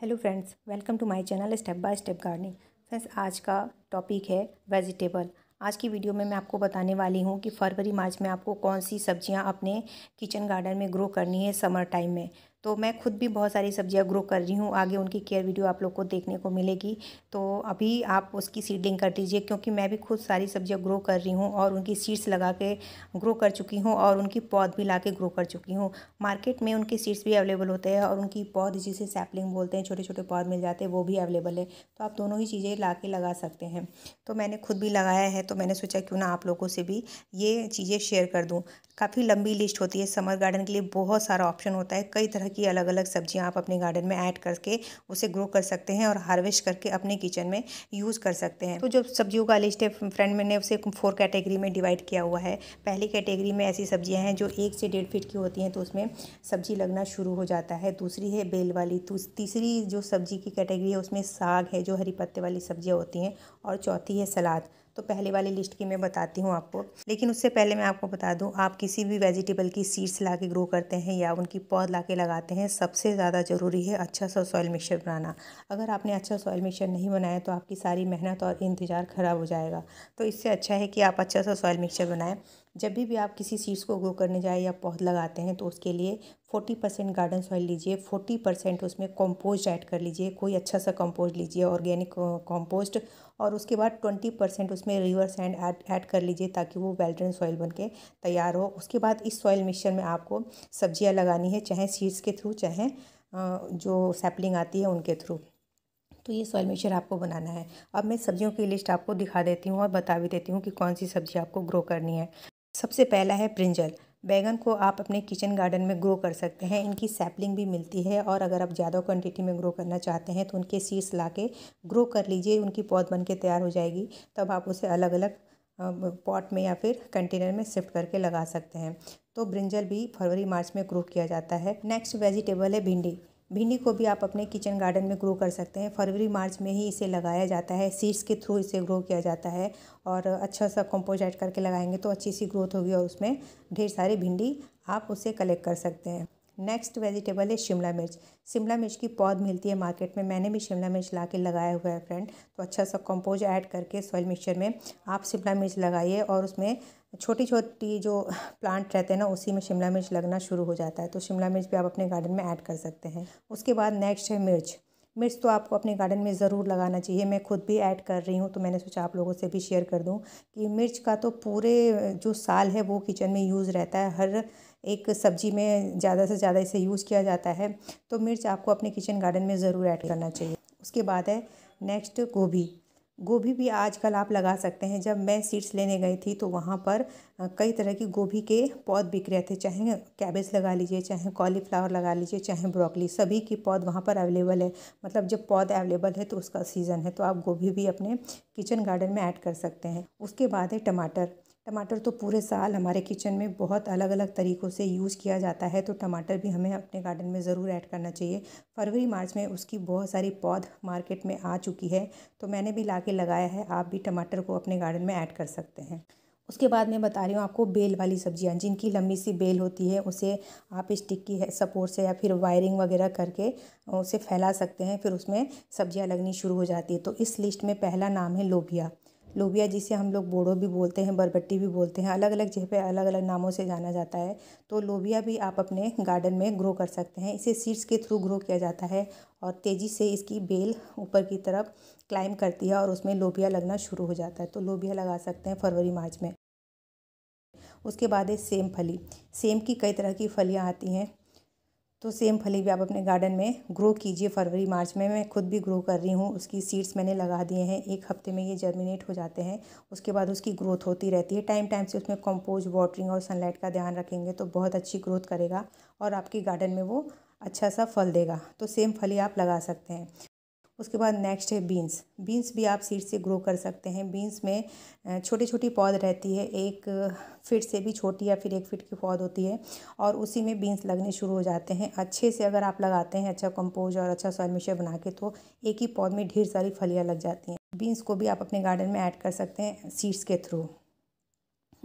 hello friends welcome to my channel step by step gardening friends आज का topic है vegetable आज की वीडियो में मैं आपको बताने वाली हूँ कि फरवरी मार्च में आपको कौन सी सब्जियाँ अपने किचन गार्डन में ग्रो करनी है समर टाइम में तो मैं खुद भी बहुत सारी सब्जियां ग्रो कर रही हूँ आगे उनकी केयर वीडियो आप लोग को देखने को मिलेगी तो अभी आप उसकी सीडलिंग कर दीजिए क्योंकि मैं भी खुद सारी सब्जियां ग्रो कर रही हूँ और उनकी सीड्स लगा के ग्रो कर चुकी हूँ और उनकी पौध भी ला के ग्रो कर चुकी हूँ मार्केट में उनके सीड्स भी अवेलेबल होते हैं और उनकी पौध जिसे सैपलिंग बोलते हैं छोटे छोटे पौध मिल जाते हैं वो भी अवेलेबल है तो आप दोनों ही चीज़ें ला के लगा सकते हैं तो मैंने खुद भी लगाया है तो मैंने सोचा क्यों ना आप लोगों से भी ये चीज़ें शेयर कर दूँ काफ़ी लंबी लिस्ट होती है समर गार्डन के लिए बहुत सारा ऑप्शन होता है कई तरह तरह की अलग अलग सब्जियां आप अपने गार्डन में ऐड करके उसे ग्रो कर सकते हैं और हार्वेस्ट करके अपने किचन में यूज़ कर सकते हैं तो जो सब्जियों का लिस्ट है फ्रेंड मैंने उसे फोर कैटेगरी में डिवाइड किया हुआ है पहली कैटेगरी में ऐसी सब्जियाँ हैं जो एक से डेढ़ फीट की होती हैं तो उसमें सब्जी लगना शुरू हो जाता है दूसरी है बेल वाली तो तीसरी जो सब्जी की कैटेगरी है उसमें साग है जो हरी पत्ते वाली सब्जियाँ होती हैं और चौथी है सलाद तो पहले वाली लिस्ट की मैं बताती हूँ आपको लेकिन उससे पहले मैं आपको बता दूँ आप किसी भी वेजिटेबल की सीड्स ला ग्रो करते हैं या उनकी पौध ला लगाते हैं सबसे ज़्यादा ज़रूरी है अच्छा सा सॉइल मिक्सचर बनाना अगर आपने अच्छा सॉइल मिक्सचर नहीं बनाया तो आपकी सारी मेहनत और इंतज़ार ख़राब हो जाएगा तो इससे अच्छा है कि आप अच्छा सा सॉइल मिक्सचर बनाएं जब भी भी आप किसी सीड्स को ग्रो करने जाए या पौध लगाते हैं तो उसके लिए फोर्टी परसेंट गार्डन सॉइल लीजिए फोर्टी परसेंट उसमें कंपोस्ट ऐड कर लीजिए कोई अच्छा सा कंपोस्ट लीजिए ऑर्गेनिक कंपोस्ट और उसके बाद ट्वेंटी परसेंट उसमें रिवर सैंड ऐड ऐड कर लीजिए ताकि वो वेल्ड्रन सॉइल बन के तैयार हो उसके बाद इस सॉइल मिक्सचर में आपको सब्जियाँ लगानी है चाहे सीड्स के थ्रू चाहे जो सैपलिंग आती है उनके थ्रू तो ये सॉइल मिक्सचर आपको बनाना है अब मैं सब्जियों की लिस्ट आपको दिखा देती हूँ और बता भी देती हूँ कि कौन सी सब्ज़ी आपको ग्रो करनी है सबसे पहला है ब्रिंजल बैगन को आप अपने किचन गार्डन में ग्रो कर सकते हैं इनकी सैपलिंग भी मिलती है और अगर आप ज़्यादा क्वांटिटी में ग्रो करना चाहते हैं तो उनके सीड्स ला के ग्रो कर लीजिए उनकी पौध बन के तैयार हो जाएगी तब आप उसे अलग अलग पॉट में या फिर कंटेनर में शिफ्ट करके लगा सकते हैं तो ब्रिंजल भी फरवरी मार्च में ग्रो किया जाता है नेक्स्ट वेजिटेबल है भिंडी भिंडी को भी आप अपने किचन गार्डन में ग्रो कर सकते हैं फरवरी मार्च में ही इसे लगाया जाता है सीड्स के थ्रू इसे ग्रो किया जाता है और अच्छा सा कंपोज ऐड करके लगाएंगे तो अच्छी सी ग्रोथ होगी और उसमें ढेर सारी भिंडी आप उसे कलेक्ट कर सकते हैं नेक्स्ट वेजिटेबल है शिमला मिर्च शिमला मिर्च की पौध मिलती है मार्केट में मैंने भी शिमला मिर्च ला के लगाया हुआ है फ्रेंड तो अच्छा सा कंपोज ऐड करके सॉइल मिक्सचर में आप शिमला मिर्च लगाइए और उसमें छोटी छोटी जो प्लांट रहते हैं ना उसी में शिमला मिर्च लगना शुरू हो जाता है तो शिमला मिर्च भी आप अपने गार्डन में ऐड कर सकते हैं उसके बाद नेक्स्ट है मिर्च मिर्च तो आपको अपने गार्डन में ज़रूर लगाना चाहिए मैं खुद भी ऐड कर रही हूँ तो मैंने सोचा आप लोगों से भी शेयर कर दूँ कि मिर्च का तो पूरे जो साल है वो किचन में यूज़ रहता है हर एक सब्जी में ज़्यादा से ज़्यादा इसे यूज़ किया जाता है तो मिर्च आपको अपने किचन गार्डन में ज़रूर ऐड करना चाहिए उसके बाद है नेक्स्ट गोभी गोभी भी आजकल आप लगा सकते हैं जब मैं सीड्स लेने गई थी तो वहाँ पर कई तरह की गोभी के पौध बिक रहे थे चाहे कैबेज लगा लीजिए चाहे कॉलीफ्लावर लगा लीजिए चाहे ब्रोकली सभी के पौध वहाँ पर अवेलेबल है मतलब जब पौध अवेलेबल है तो उसका सीज़न है तो आप गोभी भी अपने किचन गार्डन में ऐड कर सकते हैं उसके बाद है टमाटर टमाटर तो पूरे साल हमारे किचन में बहुत अलग अलग तरीक़ों से यूज़ किया जाता है तो टमाटर भी हमें अपने गार्डन में ज़रूर ऐड करना चाहिए फरवरी मार्च में उसकी बहुत सारी पौध मार्केट में आ चुकी है तो मैंने भी ला के लगाया है आप भी टमाटर को अपने गार्डन में ऐड कर सकते हैं उसके बाद मैं बता रही हूँ आपको बेल वाली सब्जियाँ जिनकी लंबी सी बेल होती है उसे आप स्टिक की सपोर्ट से या फिर वायरिंग वगैरह करके उसे फैला सकते हैं फिर उसमें सब्जियाँ लगनी शुरू हो जाती है तो इस लिस्ट में पहला नाम है लोबिया लोबिया जिसे हम लोग बोड़ो भी बोलते हैं बरबट्टी भी बोलते हैं अलग अलग जगह पे अलग अलग नामों से जाना जाता है तो लोबिया भी आप अपने गार्डन में ग्रो कर सकते हैं इसे सीड्स के थ्रू ग्रो किया जाता है और तेज़ी से इसकी बेल ऊपर की तरफ क्लाइम करती है और उसमें लोबिया लगना शुरू हो जाता है तो लोबिया लगा सकते हैं फरवरी मार्च में उसके बाद है सेम फली सेम की कई तरह की फलियाँ आती हैं तो सेम फली भी आप अपने गार्डन में ग्रो कीजिए फरवरी मार्च में मैं खुद भी ग्रो कर रही हूँ उसकी सीड्स मैंने लगा दिए हैं एक हफ्ते में ये जर्मिनेट हो जाते हैं उसके बाद उसकी ग्रोथ होती रहती है टाइम टाइम से उसमें कंपोज वाटरिंग और सनलाइट का ध्यान रखेंगे तो बहुत अच्छी ग्रोथ करेगा और आपके गार्डन में वो अच्छा सा फल देगा तो सेम फली आप लगा सकते हैं उसके बाद नेक्स्ट है बीन्स बीन्स भी आप सीड से ग्रो कर सकते हैं बीन्स में छोटी छोटी पौध रहती है एक फिट से भी छोटी या फिर एक फिट की पौध होती है और उसी में बीन्स लगने शुरू हो जाते हैं अच्छे से अगर आप लगाते हैं अच्छा कंपोज और अच्छा सॉयल मिश्र बना के तो एक ही पौध में ढेर सारी फलियाँ लग जाती हैं बीन्स को भी आप अपने गार्डन में ऐड कर सकते हैं सीड्स के थ्रू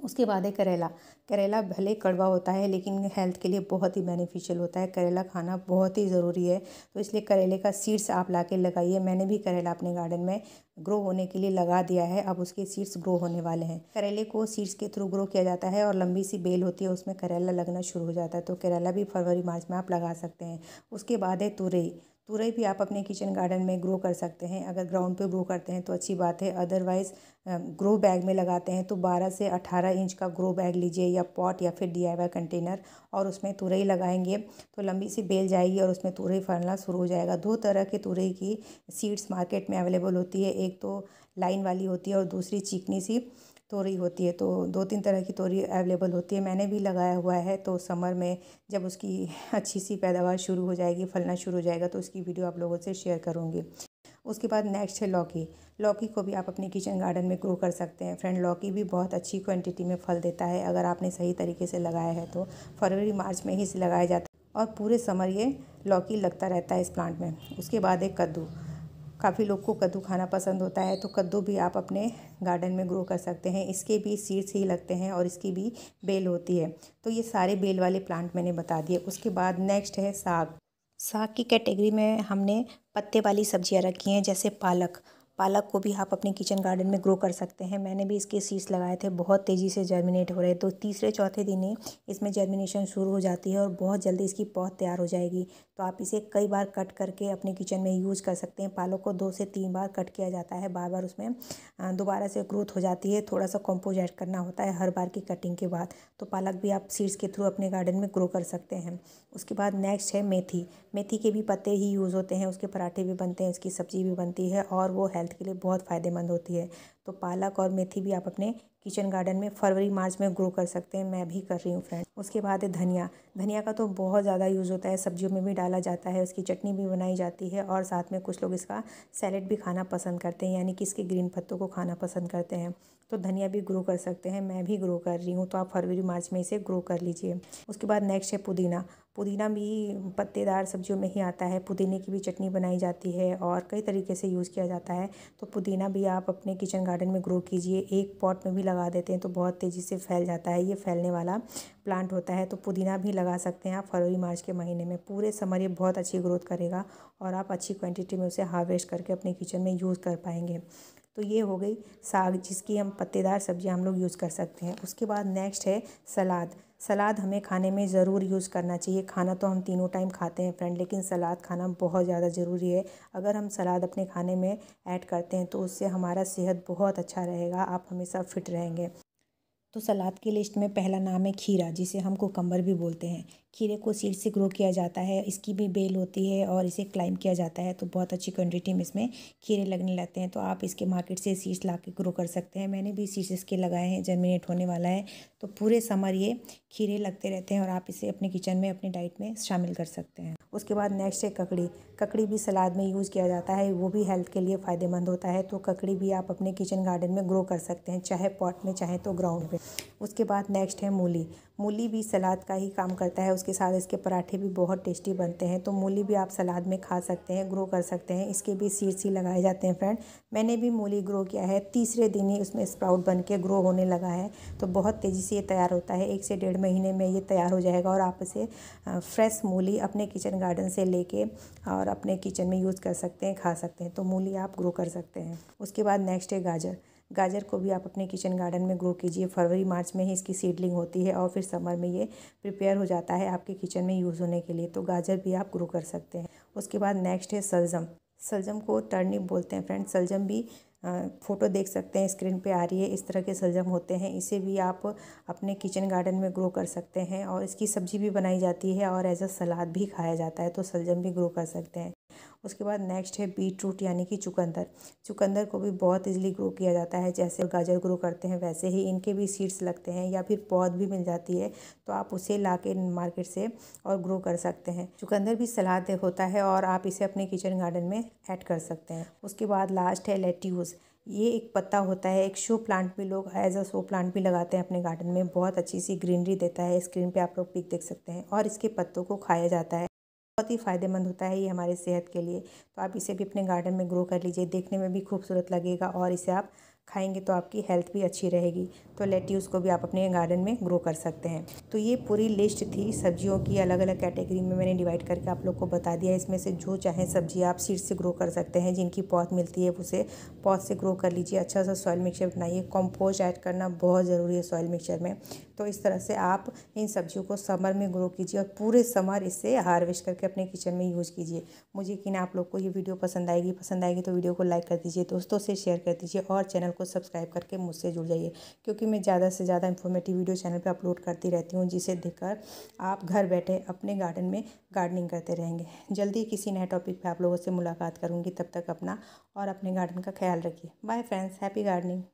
उसके बाद है करेला करेला भले कड़वा होता है लेकिन हेल्थ के लिए बहुत ही बेनिफिशियल होता है करेला खाना बहुत ही ज़रूरी है तो इसलिए करेले का सीड्स आप ला के लगाइए मैंने भी करेला अपने गार्डन में ग्रो होने के लिए लगा दिया है अब उसके सीड्स ग्रो होने वाले हैं करेले को सीड्स के थ्रू ग्रो किया जाता है और लंबी सी बेल होती है उसमें करेला लगना शुरू हो जाता है तो करेला भी फरवरी मार्च में आप लगा सकते हैं उसके बाद है तुरई तुरई भी आप अपने किचन गार्डन में ग्रो कर सकते हैं अगर ग्राउंड पे ग्रो करते हैं तो अच्छी बात है अदरवाइज़ ग्रो बैग में लगाते हैं तो 12 से 18 इंच का ग्रो बैग लीजिए या पॉट या फिर डीआईवाई कंटेनर और उसमें तुरई लगाएंगे तो लंबी सी बेल जाएगी और उसमें तुरई फलना शुरू हो जाएगा दो तरह के तुरई की सीड्स मार्केट में अवेलेबल होती है एक तो लाइन वाली होती है और दूसरी चिकनी सी तोरी होती है तो दो तीन तरह की तोरी अवेलेबल होती है मैंने भी लगाया हुआ है तो समर में जब उसकी अच्छी सी पैदावार शुरू हो जाएगी फलना शुरू हो जाएगा तो उसकी वीडियो आप लोगों से शेयर करूँगी उसके बाद नेक्स्ट है लौकी लौकी को भी आप अपने किचन गार्डन में ग्रो कर सकते हैं फ्रेंड लौकी भी बहुत अच्छी क्वांटिटी में फल देता है अगर आपने सही तरीके से लगाया है तो फरवरी मार्च में ही इसे लगाया जाता है और पूरे समर ये लौकी लगता रहता है इस प्लांट में उसके बाद एक कद्दू काफ़ी लोग को कद्दू खाना पसंद होता है तो कद्दू भी आप अपने गार्डन में ग्रो कर सकते हैं इसके भी सीड्स ही लगते हैं और इसकी भी बेल होती है तो ये सारे बेल वाले प्लांट मैंने बता दिए उसके बाद नेक्स्ट है साग साग की कैटेगरी में हमने पत्ते वाली सब्जियां रखी हैं जैसे पालक पालक को भी आप अपने किचन गार्डन में ग्रो कर सकते हैं मैंने भी इसके सीड्स लगाए थे बहुत तेज़ी से जर्मिनेट हो रहे तो तीसरे चौथे दिन ही इसमें जर्मिनेशन शुरू हो जाती है और बहुत जल्दी इसकी पौध तैयार हो जाएगी तो आप इसे कई बार कट करके अपने किचन में यूज़ कर सकते हैं पालक को दो से तीन बार कट किया जाता है बार बार उसमें दोबारा से ग्रोथ हो जाती है थोड़ा सा कॉम्पोज ऐड करना होता है हर बार की कटिंग के बाद तो पालक भी आप सीड्स के थ्रू अपने गार्डन में ग्रो कर सकते हैं उसके बाद नेक्स्ट है मेथी मेथी के भी पत्ते ही यूज़ होते हैं उसके पराठे भी बनते हैं उसकी सब्ज़ी भी बनती है और वो हेल्थ के लिए बहुत फ़ायदेमंद होती है तो पालक और मेथी भी आप अपने किचन गार्डन में फरवरी मार्च में ग्रो कर सकते हैं मैं भी कर रही हूँ फ्रेंड उसके बाद है धनिया धनिया का तो बहुत ज़्यादा यूज़ होता है सब्जियों में भी डाला जाता है उसकी चटनी भी बनाई जाती है और साथ में कुछ लोग इसका सैलेड भी खाना पसंद करते हैं यानी कि इसके ग्रीन पत्तों को खाना पसंद करते हैं तो धनिया भी ग्रो कर सकते हैं मैं भी ग्रो कर रही हूँ तो आप फरवरी मार्च में इसे ग्रो कर लीजिए उसके बाद नेक्स्ट है पुदीना पुदीना भी पत्तेदार सब्जियों में ही आता है पुदीने की भी चटनी बनाई जाती है और कई तरीके से यूज़ किया जाता है तो पुदीना भी आप अपने किचन गार्डन में ग्रो कीजिए एक पॉट में भी लगा देते हैं तो बहुत तेज़ी से फैल जाता है ये फैलने वाला प्लांट होता है तो पुदीना भी लगा सकते हैं आप फरवरी मार्च के महीने में पूरे समर ये बहुत अच्छी ग्रोथ करेगा और आप अच्छी क्वान्टिटी में उसे हार्वेस्ट करके अपने किचन में यूज़ कर पाएंगे तो ये हो गई साग जिसकी हम पत्तेदार सब्ज़ियाँ हम लोग यूज़ कर सकते हैं उसके बाद नेक्स्ट है सलाद सलाद हमें खाने में ज़रूर यूज़ करना चाहिए खाना तो हम तीनों टाइम खाते हैं फ्रेंड लेकिन सलाद खाना बहुत ज़्यादा ज़रूरी है अगर हम सलाद अपने खाने में ऐड करते हैं तो उससे हमारा सेहत बहुत अच्छा रहेगा आप हमेशा फिट रहेंगे तो सलाद की लिस्ट में पहला नाम है खीरा जिसे हम कोकम्बर भी बोलते हैं खीरे को सीड से ग्रो किया जाता है इसकी भी बेल होती है और इसे क्लाइम किया जाता है तो बहुत अच्छी क्वान्टिटी में इसमें खीरे लगने लगते हैं तो आप इसके मार्केट से सीड्स ला के ग्रो कर सकते हैं मैंने भी सीड्स इसके लगाए हैं जर्मिनेट होने वाला है तो पूरे समर ये खीरे लगते रहते हैं और आप इसे अपने किचन में अपने डाइट में शामिल कर सकते हैं उसके बाद नेक्स्ट है ककड़ी ककड़ी भी सलाद में यूज़ किया जाता है वो भी हेल्थ के लिए फ़ायदेमंद होता है तो ककड़ी भी आप अपने किचन गार्डन में ग्रो कर सकते हैं चाहे पॉट में चाहे तो ग्राउंड में उसके बाद नेक्स्ट है मूली मूली भी सलाद का ही काम करता है उसके साथ इसके पराठे भी बहुत टेस्टी बनते हैं तो मूली भी आप सलाद में खा सकते हैं ग्रो कर सकते हैं इसके भी सीड्स ही लगाए जाते हैं फ्रेंड मैंने भी मूली ग्रो किया है तीसरे दिन ही उसमें स्प्राउट बन के ग्रो होने लगा है तो बहुत तेज़ी से ये तैयार होता है एक से डेढ़ महीने में ये तैयार हो जाएगा और आप इसे फ्रेश मूली अपने किचन गार्डन से ले और अपने किचन में यूज़ कर सकते हैं खा सकते हैं तो मूली आप ग्रो कर सकते हैं उसके बाद नेक्स्ट है गाजर गाजर को भी आप अपने किचन गार्डन में ग्रो कीजिए फरवरी मार्च में ही इसकी सीडलिंग होती है और फिर समर में ये प्रिपेयर हो जाता है आपके किचन में यूज़ होने के लिए तो गाजर भी आप ग्रो कर सकते हैं उसके बाद नेक्स्ट है सलजम सलजम को टर्निप बोलते हैं फ्रेंड सलजम भी फ़ोटो देख सकते हैं स्क्रीन पे आ रही है इस तरह के सलजम होते हैं इसे भी आप अपने किचन गार्डन में ग्रो कर सकते हैं और इसकी सब्ज़ी भी बनाई जाती है और एज अ सलाद भी खाया जाता है तो सलजम भी ग्रो कर सकते हैं उसके बाद नेक्स्ट है बीट रूट यानी कि चुकंदर चुकंदर को भी बहुत ईजिली ग्रो किया जाता है जैसे गाजर ग्रो करते हैं वैसे ही इनके भी सीड्स लगते हैं या फिर पौध भी मिल जाती है तो आप उसे ला के मार्केट से और ग्रो कर सकते हैं चुकंदर भी सलाद होता है और आप इसे अपने किचन गार्डन में ऐड कर सकते हैं उसके बाद लास्ट है लेट्यूज ये एक पत्ता होता है एक शो प्लांट भी लोग एज अ शो प्लांट भी लगाते हैं अपने गार्डन में बहुत अच्छी सी ग्रीनरी देता है स्क्रीन पे आप लोग पिक देख सकते हैं और इसके पत्तों को खाया जाता है बहुत ही फ़ायदेमंद होता है ये हमारे सेहत के लिए तो आप इसे भी अपने गार्डन में ग्रो कर लीजिए देखने में भी खूबसूरत लगेगा और इसे आप खाएंगे तो आपकी हेल्थ भी अच्छी रहेगी तो लेटी को भी आप अपने गार्डन में ग्रो कर सकते हैं तो ये पूरी लिस्ट थी सब्जियों की अलग अलग कैटेगरी में मैंने डिवाइड करके आप लोग को बता दिया इसमें से जो चाहें सब्जी आप सीड से ग्रो कर सकते हैं जिनकी पौध मिलती है उसे पौध से ग्रो कर लीजिए अच्छा सा सॉयल मिक्सचर बनाइए कॉम्पोस्ट ऐड करना बहुत ज़रूरी है सॉयल मिक्सचर में तो इस तरह से आप इन सब्जियों को समर में ग्रो कीजिए और पूरे समर इससे हार्वेस्ट करके अपने किचन में यूज कीजिए मुझे कि आप लोग को ये वीडियो पसंद आएगी पसंद आएगी तो वीडियो को लाइक कर दीजिए दोस्तों से शेयर कर दीजिए और चैनल को सब्सक्राइब करके मुझसे जुड़ जाइए क्योंकि मैं ज़्यादा से ज़्यादा इन्फॉर्मेटिव वीडियो चैनल पर अपलोड करती रहती हूँ जिसे देखकर आप घर बैठे अपने गार्डन में गार्डनिंग करते रहेंगे जल्दी किसी नए टॉपिक पर आप लोगों से मुलाकात करूँगी तब तक अपना और अपने गार्डन का ख्याल रखिए बाय फ्रेंड्स हैप्पी गार्डनिंग